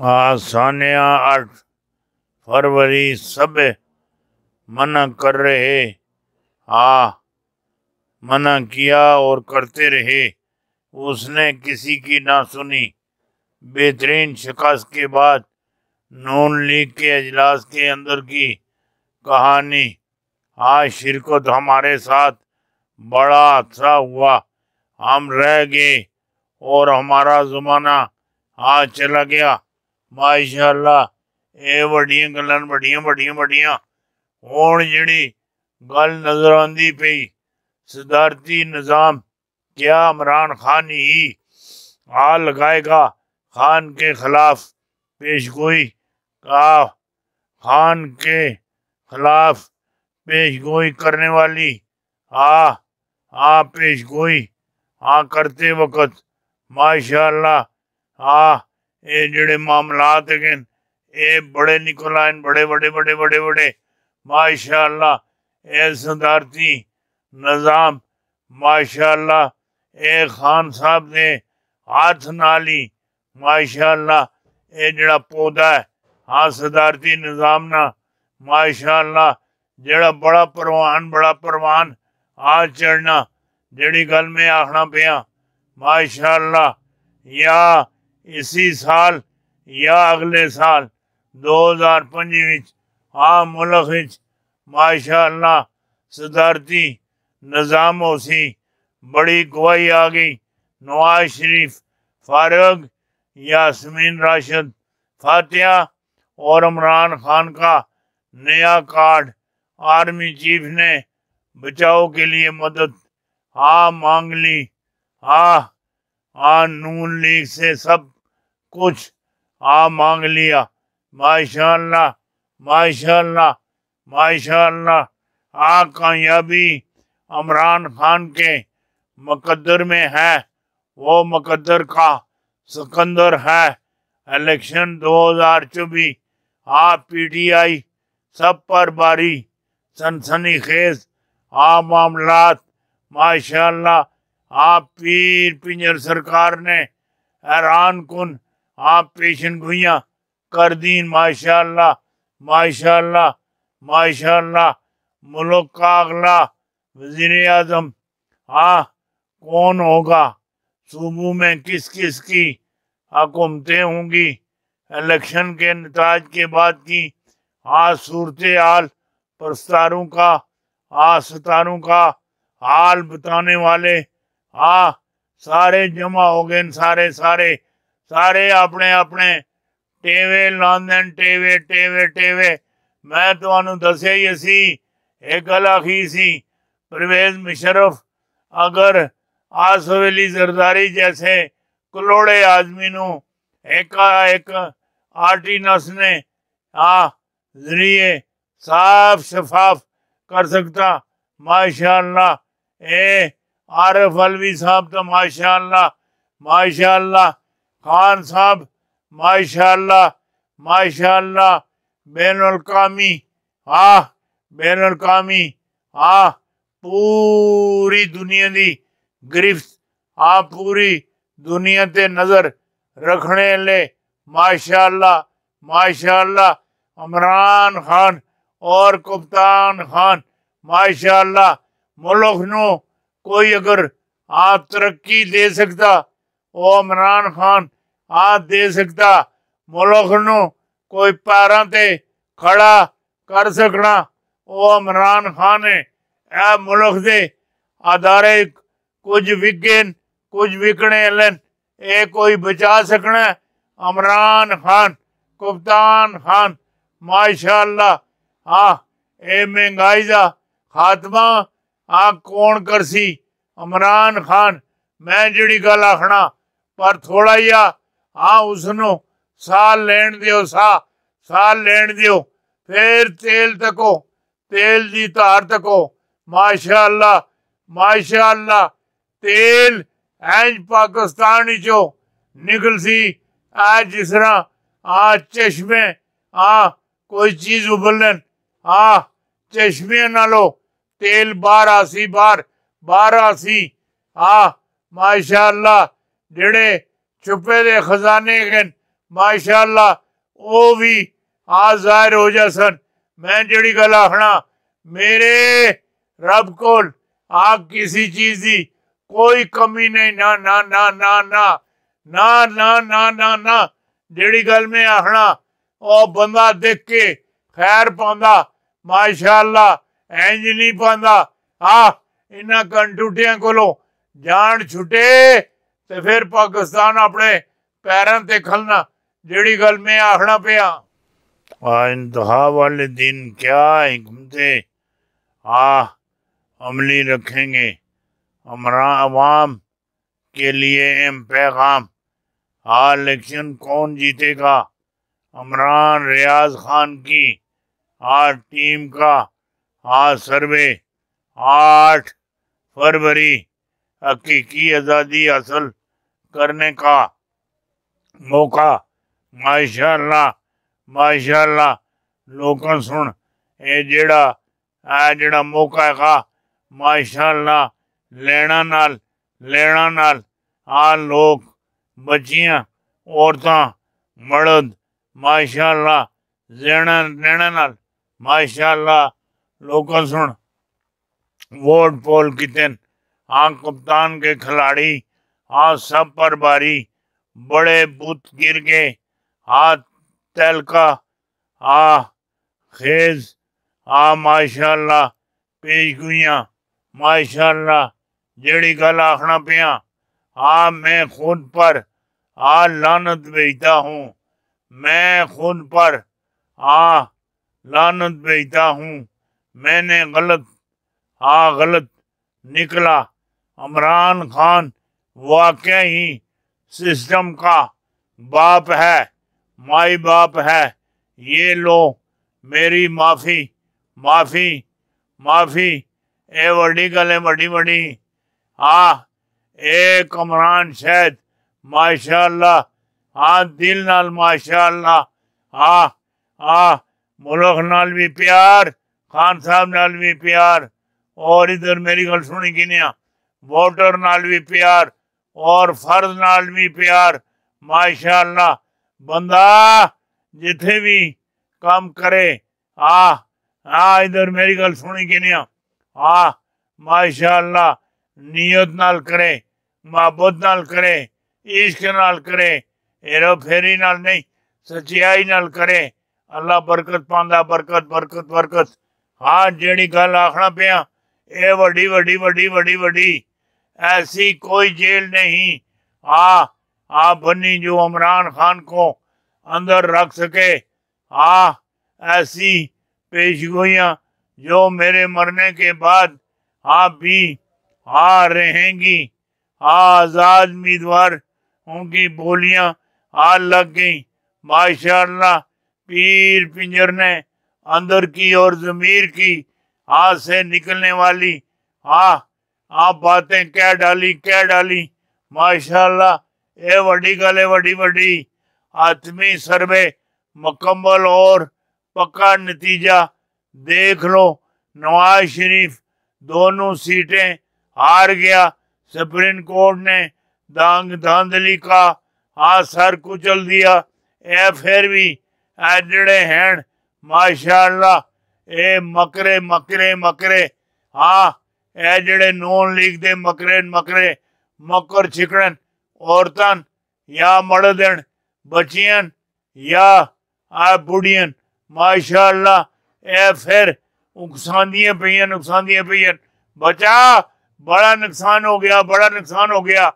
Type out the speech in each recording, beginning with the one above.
आसानिया अठ फरवरी सब मना कर रहे आ मना किया और करते रहे उसने किसी की ना सुनी बेहतरीन शिकस्त के बाद नून लीग के अजलास के अंदर की कहानी आज शिरकत हमारे साथ बड़ा हादसा अच्छा हुआ हम रह गए और हमारा ज़माना आज चला गया माशाला ਇਹ ਵੱਡੀਆਂ बड़िया बड़िया बड़िया हूँ जड़ी गल नज़र आती पी ਪਈ सदारती निज़ाम क्या इमरान खान ही आ लगाएगा खान के खिलाफ पेश गोई का खान के खिलाफ पेश गोई करने वाली आ हाँ, आ हाँ, पेश गोई आ हाँ, करते वक्त माशा आ ये जेडे मामलात है ये बड़े निकल बड़े बड़े बड़े बड़े बड़े माशाल्लाह ये सदारती निजाम माशाल्लाह ये खान साहब ने हाथ नाली माशाल्लाह ये जड़ा पौधा है हाँ सदारती निजाम ना माशाल्लाह जड़ा बड़ा परवान बड़ा परवान आज चढ़ना जड़ी गल में आखना पिया माशाल्लाह या इसी साल या अगले साल दो हज़ार ਆ ਮੁਲਕ ਵਿੱਚ ਮਾਸ਼ਾਅੱਲਾ सदारती निज़ाम से बड़ी गवाही आ गई नवाज शरीफ फारग यासमीन राशिद फातिया और इमरान खान का नया कार्ड आर्मी चीफ ने बचाव के लिए मदद हाँ मांग ली हाँ आज नून लीग से सब कुछ आ मांग लिया माशाल्लाह माशाल्लाह माशाल्लाह आ कामयाबी इमरान खान के मकदर में है वो मकदर का सिकंदर है इलेक्शन 2024 टी पीटीआई सब पर बारी सनसनी खेज आ मामला माशाल्लाह आप पीर पिंजर सरकार ने हैरान कन आप पेशन गुइया कर दीन माशाल्लाह माशाल्लाह माशाल्लाह मुल्क का अगला वजीर अजम हाँ कौन होगा सुबह में किस किस की हकूमतें होंगी इलेक्शन के नतज के बाद की आज सूरत हाल प्रस्तारों का आज सतारों का हाल बताने वाले हाँ सारे जमा हो गए सारे सारे सारे अपने अपने टेवे लाने टेवे टेवे टेवे मैं थानू तो दसिया ही असी एक गल आखी सी परवेज मुशरफ अगर आस वेली जरदारी जैसे कलोड़े आदमी न एक एक आर्टिनस ने आ हाँ, जरिए साफ शफाफ कर सकता माशाला ए आरफ अलवी साहब तो माशाल्लाह माशाल्लाह खान साहब माशाल्लाह माशाल्लाह बैनकामी हाँ बैनकामी आ पूरी दुनिया की गिरफ्त आ पूरी दुनिया ते नज़र रखने ले माशाल्लाह माशाल्लाह अमरान खान और कप्तान खान माशाल्लाह मुल्क कोई अगर आप तरक्की दे सकता वो इमरान खान आप दे सकता मुल्ख कोई पैरों से खड़ा कर सकना वो इमरान खान है ऐ मुल्क के अदारे कुछ विके कुछ विकने लन ए कोई बचा सकना इमरान खान कप्तान खान माशाला हाँ ये महंगाई का खात्मा आ कौन सी इमरान खान मैं जड़ी गल आखना पर थोड़ा जहा उस उसनो साल लेन दियो सा साल लेन दियो फिर तेल तको तेल दी धार तको माशाल्लाह माशाल्लाह तेल एज पाकिस्तान चो निकल सी आ जिस तरह आ चश्मे आ कोई चीज उबलन आ चश्मे नो तेल बार सी बार बारा सी हा माशाला जेडे छुपे दे खजाने माशाला ओ भी आ जाहिर हो जा सन मैं जड़ी गल आखना मेरे रब को आ किसी चीज की कोई कमी नहीं ना ना ना ना ना ना ना ना ना ना जड़ी गल मैं आखना और बंदा देख के खैर पाँगा माशाला ਇੰਜ ਨਹੀਂ ਪਾਉਂਦਾ ਆ ਇਹਨਾਂ ਕੰਟੂਟਿਆਂ ਕੋਲੋਂ ਜਾਣ ਛੁੱਟੇ ਤੇ ਫਿਰ ਪਾਕਿਸਤਾਨ ਆਪਣੇ ਪੈਰਾਂ ਤੇ ਖਲਣਾ ਜਿਹੜੀ ਗੱਲ ਮੈਂ ਆਖਣਾ ਪਿਆ आ इंतहा वाले दिन क्या हमते आ अमली रखेंगे हमरा आवाम के लिए एम पैगाम आ इलेक्शन कौन जीतेगा अमरान रियाज खान की आ टीम का आज सर्वे आठ फरवरी हकीकी आज़ादी हासिल करने का मौका माशाला माशाला लोग सुन ये जेड़ा है जेड़ा मौका है माशाला लेना नाल लेना नाल आ लोग बच्चिया औरतां मर्द माशाला लेना लेना नाल माशाला लोग सुन वोट पोल किचन आ कप्तान के खिलाड़ी आ सब पर बारी बड़े बुत गिर गए आ तैलका आ खेज आ माशाल्लाह गुइया माशाल्लाह जड़ी गल आखना पिया आ मैं खुद पर आ लानत भेजता हूँ मैं खुद पर आ लानत भेजता हूँ मैंने गलत हाँ गलत निकला इमरान खान वाक़ ही सिस्टम का बाप है माई बाप है ये लो मेरी माफ़ी माफ़ी माफ़ी ए वडी है बड़ी बड़ी हाँ ए कमरान शायद माशाला हाँ दिल नाल माशाला हाँ हाँ मुल्क नाल भी प्यार खान साहब नाल भी प्यार और इधर मेरी गल सुनी गिनिया वोटर नाल भी प्यार और फर्ज नाल भी प्यार माशाल्लाह बंदा जिथे भी काम करे आ आ इधर मेरी गल सुनी गिनिया आ माशाल्लाह नीयत नाल करे मोहब्बत नाल करे इश्क नाल करे हेरा फेरी नाल नहीं सच्चाई नाल करे अल्लाह बरकत पांदा बरकत बरकत बरकत आज ਜਿਹੜੀ गल आखना पे ये ਵੱਡੀ ਵੱਡੀ ਵੱਡੀ ਵੱਡੀ ਵੱਡੀ ऐसी कोई जेल नहीं आ हाँ, आप बनी जो इमरान खान को अंदर रख सके आ हाँ, ऐसी पेशगोइयाँ जो मेरे मरने के बाद आप भी आ रहेंगी आ हाँ, आज़ाद उम्मीदवार उनकी बोलियां आ लग गई माशा पीर पिंजर ने अंदर की और जमीर की हाथ से निकलने वाली आ आप बातें क्या डाली क्या डाली माशाल्लाह ए वडी गले वडी वडी आत्मी सर्वे मुकम्मल और पक्का नतीजा देख लो नवाज शरीफ दोनों सीटें हार गया सुप्रीम कोर्ट ने दांग धांधली का आ सर कुचल दिया ए फिर भी एडड़े हैंड माशाला ए मकरे मकरे मकरे हाँ ए जड़े नॉन लीग दे मकरे मकरे मकर छिकड़न औरतन या मड़दन बचियन या आ बुढ़ियन माशाला ए फिर नुकसान दिए पे नुकसान दिए पे बचा बड़ा नुकसान हो गया बड़ा नुकसान हो गया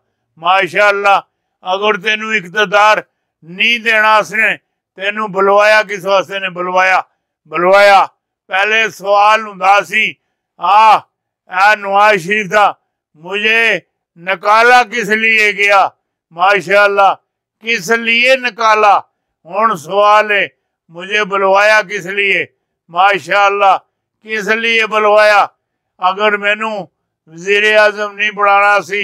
माशाला अगर तेन इकतदार नहीं देना असने तेन बुलवाया किस वास ने बुलवाया बुलवाया पहले सवाल ਹੁੰਦਾ नवाज शरीफ ਆ मुझे निकाला किस लिए गया माशाल्लाह किस लिए निकाला हूँ सवाल है मुझे बुलवाया किस लिए माशाल्लाह किस लिए बुलवाया अगर मैनू वजीर आजम नहीं बुलाना सी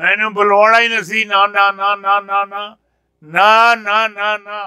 मैनू बुलवाना ही नहीं ना ना ना ना ना ना ना ना ना ना